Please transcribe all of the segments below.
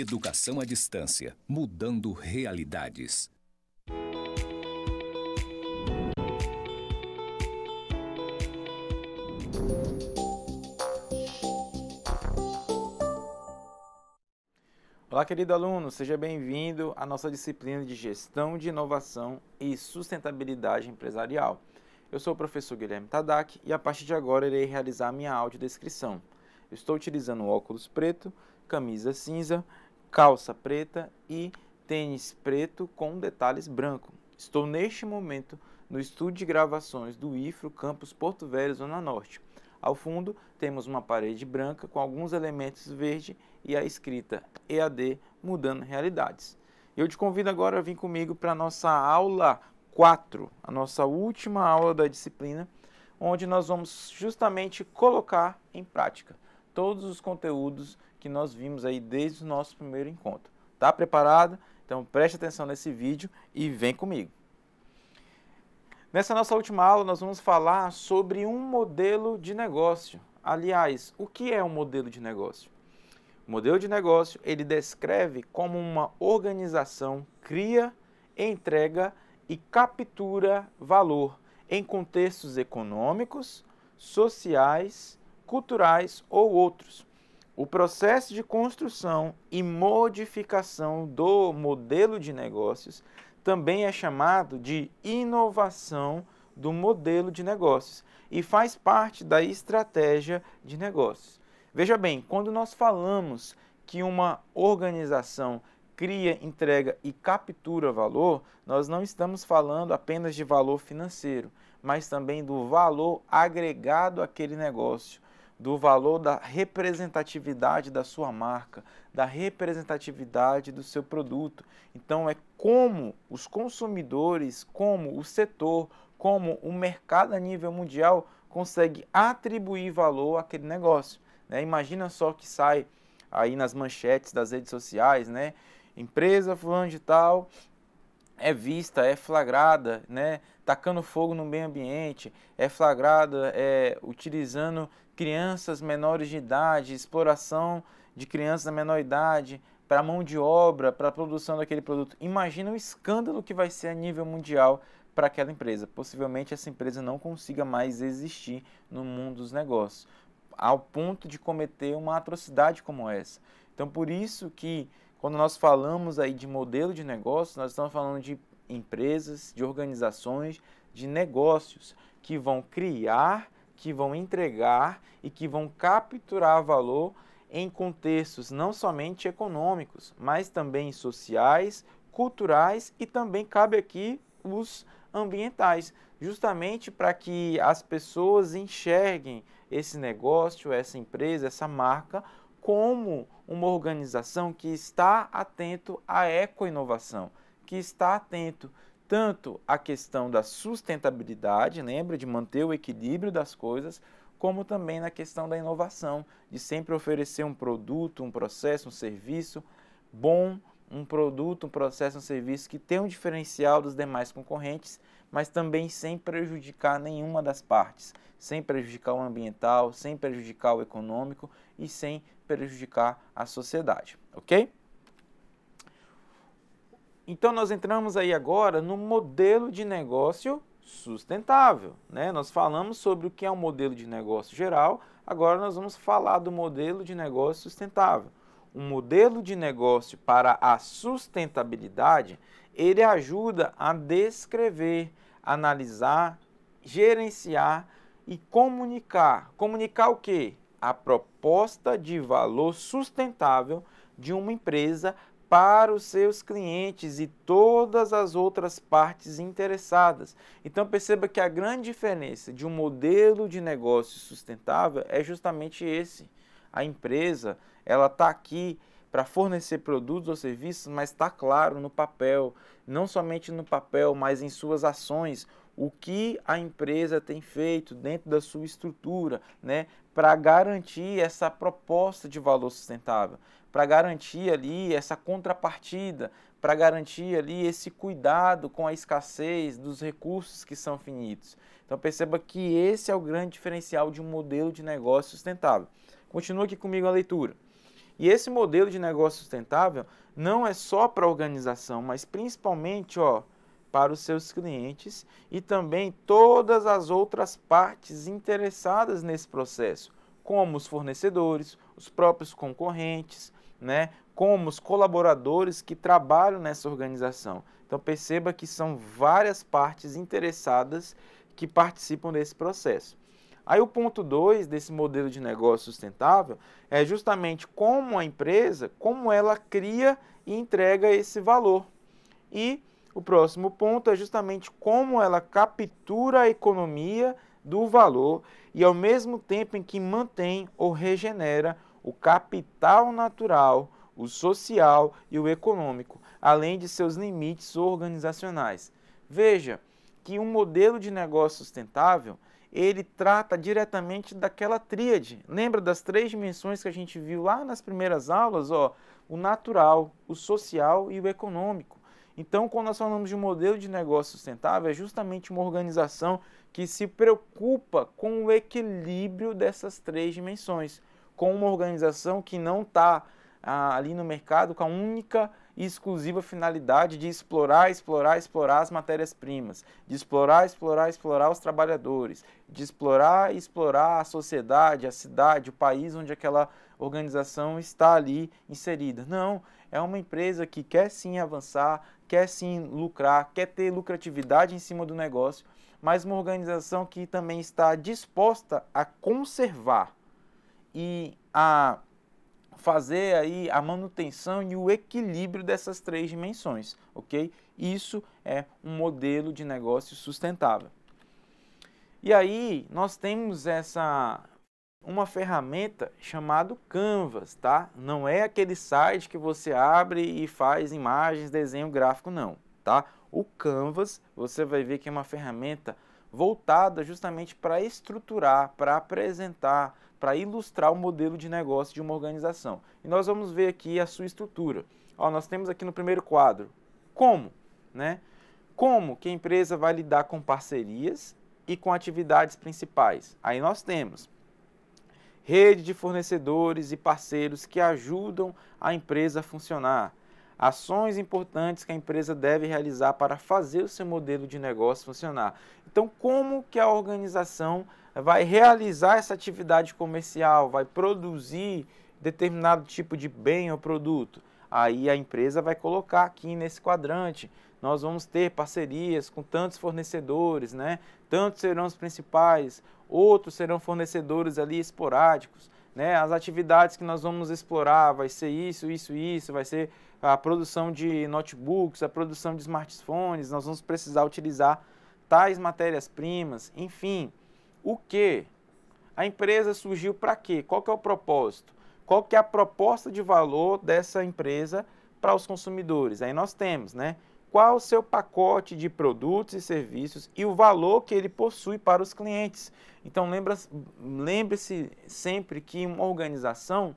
Educação à distância, mudando realidades. Olá, querido aluno, seja bem-vindo à nossa disciplina de Gestão de Inovação e Sustentabilidade Empresarial. Eu sou o professor Guilherme Tadak e a partir de agora irei realizar a minha audiodescrição. estou utilizando óculos preto, camisa cinza calça preta e tênis preto com detalhes branco. Estou neste momento no estúdio de gravações do IFRO Campus Porto Velho, Zona Norte. Ao fundo, temos uma parede branca com alguns elementos verde e a escrita EAD Mudando Realidades. Eu te convido agora a vir comigo para a nossa aula 4, a nossa última aula da disciplina, onde nós vamos justamente colocar em prática todos os conteúdos que nós vimos aí desde o nosso primeiro encontro. Tá preparado? Então preste atenção nesse vídeo e vem comigo. Nessa nossa última aula, nós vamos falar sobre um modelo de negócio. Aliás, o que é um modelo de negócio? O modelo de negócio, ele descreve como uma organização cria, entrega e captura valor em contextos econômicos, sociais, culturais ou outros. O processo de construção e modificação do modelo de negócios também é chamado de inovação do modelo de negócios e faz parte da estratégia de negócios. Veja bem, quando nós falamos que uma organização cria, entrega e captura valor, nós não estamos falando apenas de valor financeiro, mas também do valor agregado àquele negócio do valor da representatividade da sua marca, da representatividade do seu produto. Então, é como os consumidores, como o setor, como o mercado a nível mundial consegue atribuir valor àquele negócio. Né? Imagina só que sai aí nas manchetes das redes sociais, né? Empresa fulano de tal é vista, é flagrada, né? Tacando fogo no meio ambiente, é flagrada, é utilizando crianças menores de idade, exploração de crianças da menor idade para mão de obra, para a produção daquele produto. Imagina o escândalo que vai ser a nível mundial para aquela empresa. Possivelmente essa empresa não consiga mais existir no mundo dos negócios, ao ponto de cometer uma atrocidade como essa. Então, por isso que quando nós falamos aí de modelo de negócio, nós estamos falando de empresas, de organizações, de negócios que vão criar que vão entregar e que vão capturar valor em contextos não somente econômicos, mas também sociais, culturais e também cabe aqui os ambientais, justamente para que as pessoas enxerguem esse negócio, essa empresa, essa marca como uma organização que está atento à ecoinovação, que está atento tanto a questão da sustentabilidade, lembra de manter o equilíbrio das coisas, como também na questão da inovação, de sempre oferecer um produto, um processo, um serviço bom, um produto, um processo, um serviço que tenha um diferencial dos demais concorrentes, mas também sem prejudicar nenhuma das partes, sem prejudicar o ambiental, sem prejudicar o econômico e sem prejudicar a sociedade, ok? Então nós entramos aí agora no modelo de negócio sustentável, né? Nós falamos sobre o que é um modelo de negócio geral, agora nós vamos falar do modelo de negócio sustentável. Um modelo de negócio para a sustentabilidade, ele ajuda a descrever, analisar, gerenciar e comunicar. Comunicar o quê? A proposta de valor sustentável de uma empresa para os seus clientes e todas as outras partes interessadas. Então perceba que a grande diferença de um modelo de negócio sustentável é justamente esse. A empresa, ela está aqui para fornecer produtos ou serviços, mas está claro no papel, não somente no papel, mas em suas ações, o que a empresa tem feito dentro da sua estrutura, né, para garantir essa proposta de valor sustentável para garantir ali essa contrapartida, para garantir ali esse cuidado com a escassez dos recursos que são finitos. Então perceba que esse é o grande diferencial de um modelo de negócio sustentável. Continua aqui comigo a leitura. E esse modelo de negócio sustentável não é só para a organização, mas principalmente ó, para os seus clientes e também todas as outras partes interessadas nesse processo, como os fornecedores, os próprios concorrentes, né, como os colaboradores que trabalham nessa organização. Então perceba que são várias partes interessadas que participam desse processo. Aí o ponto 2 desse modelo de negócio sustentável é justamente como a empresa, como ela cria e entrega esse valor. E o próximo ponto é justamente como ela captura a economia do valor e ao mesmo tempo em que mantém ou regenera o capital natural, o social e o econômico, além de seus limites organizacionais. Veja que um modelo de negócio sustentável, ele trata diretamente daquela tríade. Lembra das três dimensões que a gente viu lá nas primeiras aulas, ó, o natural, o social e o econômico. Então, quando nós falamos de um modelo de negócio sustentável, é justamente uma organização que se preocupa com o equilíbrio dessas três dimensões com uma organização que não está ah, ali no mercado com a única e exclusiva finalidade de explorar, explorar, explorar as matérias-primas, de explorar, explorar, explorar os trabalhadores, de explorar, explorar a sociedade, a cidade, o país onde aquela organização está ali inserida. Não, é uma empresa que quer sim avançar, quer sim lucrar, quer ter lucratividade em cima do negócio, mas uma organização que também está disposta a conservar e a fazer aí a manutenção e o equilíbrio dessas três dimensões, ok? Isso é um modelo de negócio sustentável. E aí nós temos essa uma ferramenta chamada Canvas, tá? Não é aquele site que você abre e faz imagens, desenho gráfico, não, tá? O Canvas, você vai ver que é uma ferramenta voltada justamente para estruturar, para apresentar, para ilustrar o modelo de negócio de uma organização. E nós vamos ver aqui a sua estrutura. Ó, nós temos aqui no primeiro quadro como, né? Como que a empresa vai lidar com parcerias e com atividades principais. Aí nós temos rede de fornecedores e parceiros que ajudam a empresa a funcionar. Ações importantes que a empresa deve realizar para fazer o seu modelo de negócio funcionar. Então, como que a organização vai realizar essa atividade comercial, vai produzir determinado tipo de bem ou produto. Aí a empresa vai colocar aqui nesse quadrante. Nós vamos ter parcerias com tantos fornecedores, né? Tantos serão os principais, outros serão fornecedores ali esporádicos. Né, as atividades que nós vamos explorar vai ser isso, isso, isso, vai ser a produção de notebooks, a produção de smartphones, nós vamos precisar utilizar tais matérias-primas, enfim, o que, a empresa surgiu para quê, qual que é o propósito, qual que é a proposta de valor dessa empresa para os consumidores. Aí nós temos, né? Qual o seu pacote de produtos e serviços e o valor que ele possui para os clientes. Então lembre-se sempre que uma organização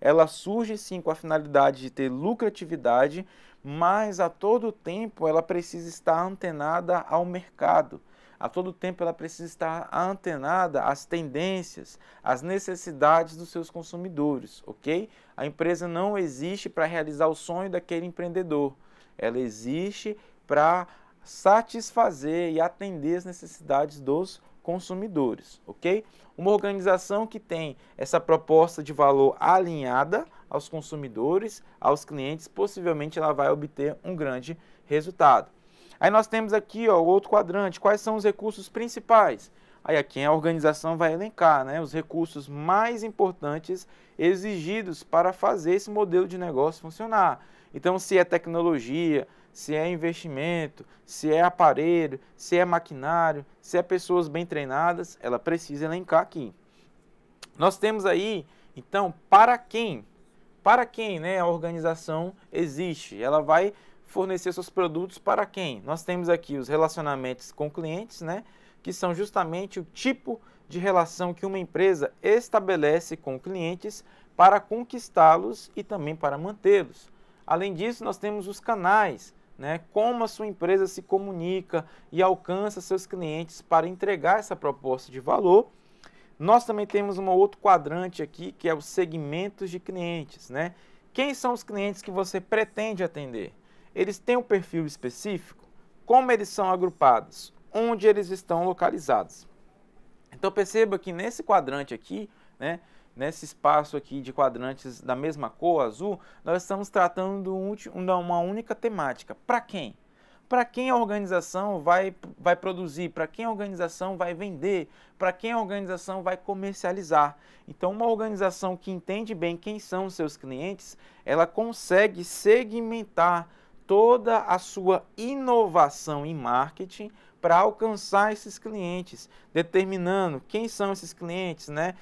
ela surge sim com a finalidade de ter lucratividade, mas a todo tempo ela precisa estar antenada ao mercado. A todo tempo ela precisa estar antenada às tendências, às necessidades dos seus consumidores, ok? A empresa não existe para realizar o sonho daquele empreendedor. Ela existe para satisfazer e atender as necessidades dos consumidores, ok? Uma organização que tem essa proposta de valor alinhada aos consumidores, aos clientes, possivelmente ela vai obter um grande resultado. Aí nós temos aqui ó, o outro quadrante, quais são os recursos principais? Aí aqui a organização vai elencar né, os recursos mais importantes exigidos para fazer esse modelo de negócio funcionar. Então, se é tecnologia, se é investimento, se é aparelho, se é maquinário, se é pessoas bem treinadas, ela precisa elencar aqui. Nós temos aí, então, para quem? Para quem né, a organização existe? Ela vai fornecer seus produtos para quem? Nós temos aqui os relacionamentos com clientes, né? Que são justamente o tipo de relação que uma empresa estabelece com clientes para conquistá-los e também para mantê-los. Além disso, nós temos os canais, né? Como a sua empresa se comunica e alcança seus clientes para entregar essa proposta de valor. Nós também temos um outro quadrante aqui, que é os segmentos de clientes, né? Quem são os clientes que você pretende atender? eles têm um perfil específico, como eles são agrupados, onde eles estão localizados. Então perceba que nesse quadrante aqui, né, nesse espaço aqui de quadrantes da mesma cor, azul, nós estamos tratando de uma única temática. Para quem? para quem a organização vai, vai produzir, para quem a organização vai vender, para quem a organização vai comercializar. Então, uma organização que entende bem quem são seus clientes, ela consegue segmentar toda a sua inovação em marketing para alcançar esses clientes, determinando quem são esses clientes, né?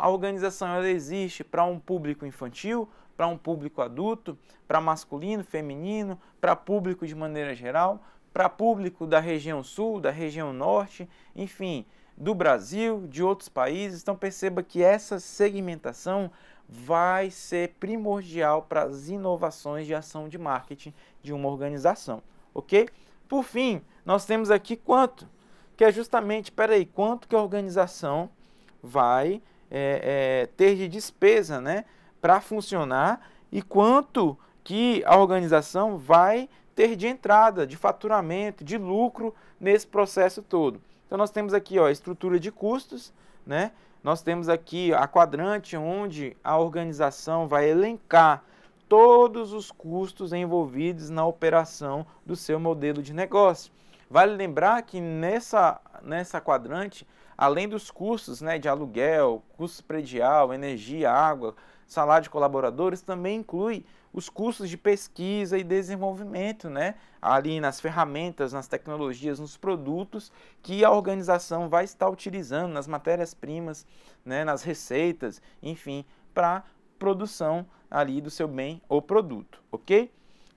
A organização ela existe para um público infantil, para um público adulto, para masculino, feminino, para público de maneira geral, para público da região sul, da região norte, enfim, do Brasil, de outros países. Então perceba que essa segmentação vai ser primordial para as inovações de ação de marketing de uma organização, ok? Por fim, nós temos aqui quanto, que é justamente, peraí, quanto que a organização vai é, é, ter de despesa, né, para funcionar e quanto que a organização vai ter de entrada, de faturamento, de lucro nesse processo todo. Então nós temos aqui, ó, a estrutura de custos, né, nós temos aqui a quadrante onde a organização vai elencar todos os custos envolvidos na operação do seu modelo de negócio. Vale lembrar que nessa, nessa quadrante, além dos custos né, de aluguel, custo predial, energia, água, salário de colaboradores também inclui os custos de pesquisa e desenvolvimento, né? Ali nas ferramentas, nas tecnologias, nos produtos que a organização vai estar utilizando, nas matérias-primas, né? nas receitas, enfim, para produção ali do seu bem ou produto, ok?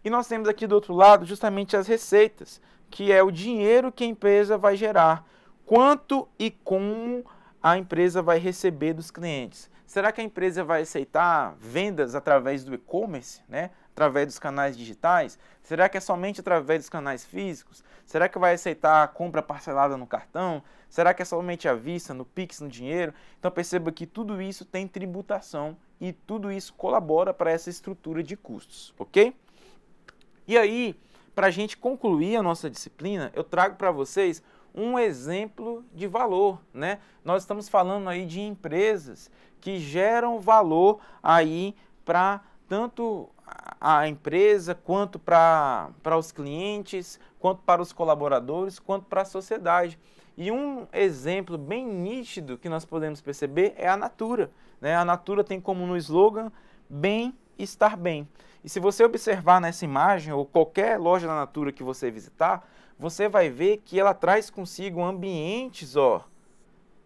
E nós temos aqui do outro lado justamente as receitas, que é o dinheiro que a empresa vai gerar, quanto e como a empresa vai receber dos clientes. Será que a empresa vai aceitar vendas através do e-commerce, né? através dos canais digitais? Será que é somente através dos canais físicos? Será que vai aceitar a compra parcelada no cartão? Será que é somente à vista, no Pix, no dinheiro? Então perceba que tudo isso tem tributação e tudo isso colabora para essa estrutura de custos, ok? E aí, para a gente concluir a nossa disciplina, eu trago para vocês um exemplo de valor, né? Nós estamos falando aí de empresas que geram valor aí para tanto a empresa quanto para os clientes, quanto para os colaboradores, quanto para a sociedade. E um exemplo bem nítido que nós podemos perceber é a Natura. Né? A Natura tem como no slogan bem estar bem. E se você observar nessa imagem ou qualquer loja da Natura que você visitar, você vai ver que ela traz consigo ambientes ó,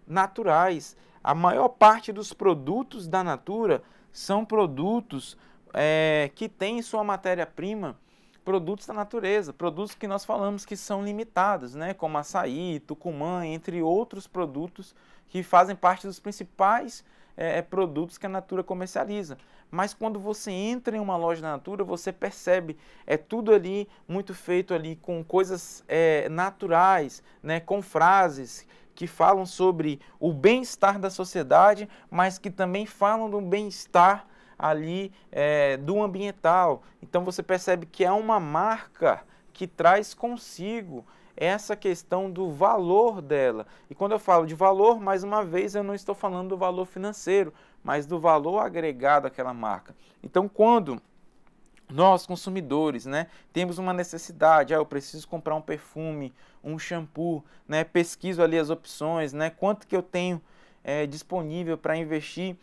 naturais. A maior parte dos produtos da Natura são produtos é, que têm sua matéria-prima, produtos da natureza, produtos que nós falamos que são limitados, né? como açaí, tucumã, entre outros produtos que fazem parte dos principais produtos é, é, produtos que a Natura comercializa. Mas quando você entra em uma loja da Natura, você percebe, é tudo ali muito feito ali com coisas é, naturais, né, com frases que falam sobre o bem-estar da sociedade, mas que também falam do bem-estar ali é, do ambiental. Então você percebe que é uma marca que traz consigo essa questão do valor dela. E quando eu falo de valor, mais uma vez, eu não estou falando do valor financeiro, mas do valor agregado àquela marca. Então, quando nós, consumidores, né, temos uma necessidade, ah, eu preciso comprar um perfume, um shampoo, né, pesquiso ali as opções, né, quanto que eu tenho é, disponível para investir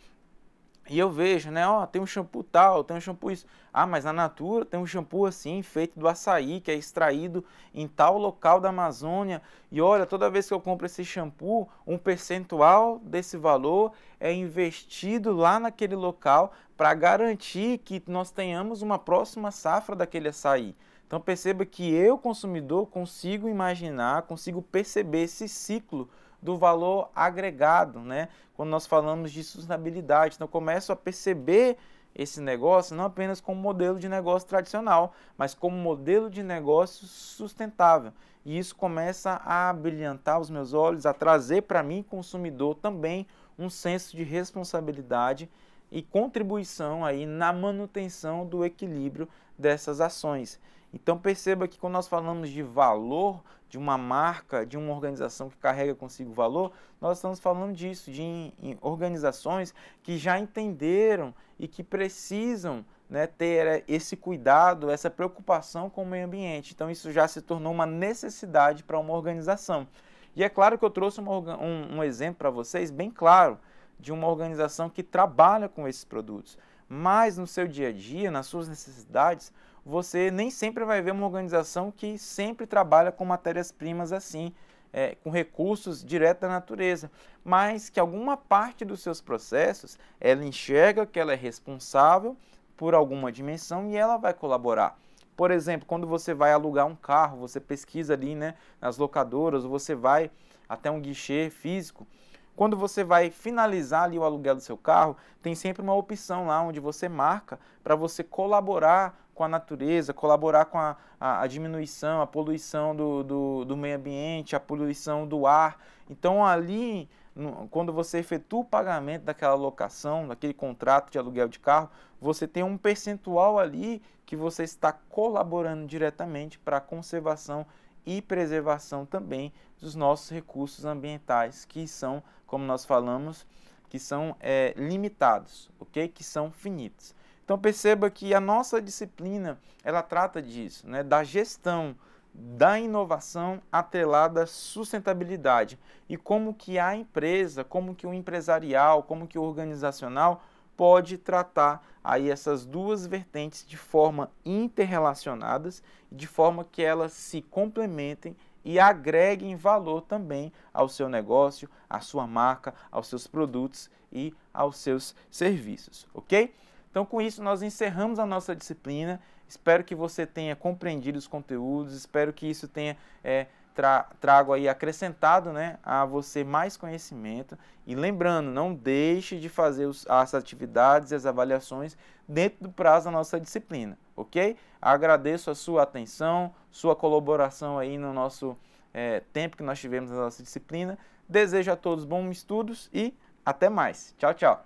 e eu vejo, né, ó, tem um shampoo tal, tem um shampoo isso. Ah, mas na Natura tem um shampoo assim, feito do açaí, que é extraído em tal local da Amazônia. E olha, toda vez que eu compro esse shampoo, um percentual desse valor é investido lá naquele local para garantir que nós tenhamos uma próxima safra daquele açaí. Então perceba que eu, consumidor, consigo imaginar, consigo perceber esse ciclo do valor agregado, né? Quando nós falamos de sustentabilidade, então começo a perceber esse negócio não apenas como modelo de negócio tradicional, mas como modelo de negócio sustentável. E isso começa a brilhantar os meus olhos, a trazer para mim, consumidor, também um senso de responsabilidade e contribuição aí na manutenção do equilíbrio dessas ações. Então perceba que quando nós falamos de valor de uma marca, de uma organização que carrega consigo valor, nós estamos falando disso, de organizações que já entenderam e que precisam né, ter eh, esse cuidado, essa preocupação com o meio ambiente. Então isso já se tornou uma necessidade para uma organização. E é claro que eu trouxe uma, um, um exemplo para vocês bem claro de uma organização que trabalha com esses produtos. Mas no seu dia a dia, nas suas necessidades, você nem sempre vai ver uma organização que sempre trabalha com matérias-primas assim, é, com recursos direto da natureza, mas que alguma parte dos seus processos ela enxerga que ela é responsável por alguma dimensão e ela vai colaborar. Por exemplo, quando você vai alugar um carro, você pesquisa ali né, nas locadoras, ou você vai até um guichê físico. Quando você vai finalizar ali o aluguel do seu carro, tem sempre uma opção lá onde você marca para você colaborar com a natureza, colaborar com a, a, a diminuição, a poluição do, do, do, meio ambiente, a poluição do ar. Então, ali, no, quando você efetua o pagamento daquela locação, daquele contrato de aluguel de carro, você tem um percentual ali que você está colaborando diretamente para a conservação e preservação também dos nossos recursos ambientais, que são, como nós falamos, que são é, limitados, ok? Que são finitos. Então perceba que a nossa disciplina, ela trata disso, né, da gestão, da inovação atrelada à sustentabilidade e como que a empresa, como que o empresarial, como que o organizacional pode tratar aí essas duas vertentes de forma interrelacionadas, de forma que elas se complementem e agreguem valor também ao seu negócio, à sua marca, aos seus produtos e aos seus serviços, ok? Então, com isso, nós encerramos a nossa disciplina. Espero que você tenha compreendido os conteúdos, espero que isso tenha é, tra trago aí acrescentado né, a você mais conhecimento. E lembrando, não deixe de fazer os, as atividades e as avaliações dentro do prazo da nossa disciplina, ok? Agradeço a sua atenção, sua colaboração aí no nosso é, tempo que nós tivemos na nossa disciplina. Desejo a todos bons estudos e até mais. Tchau, tchau.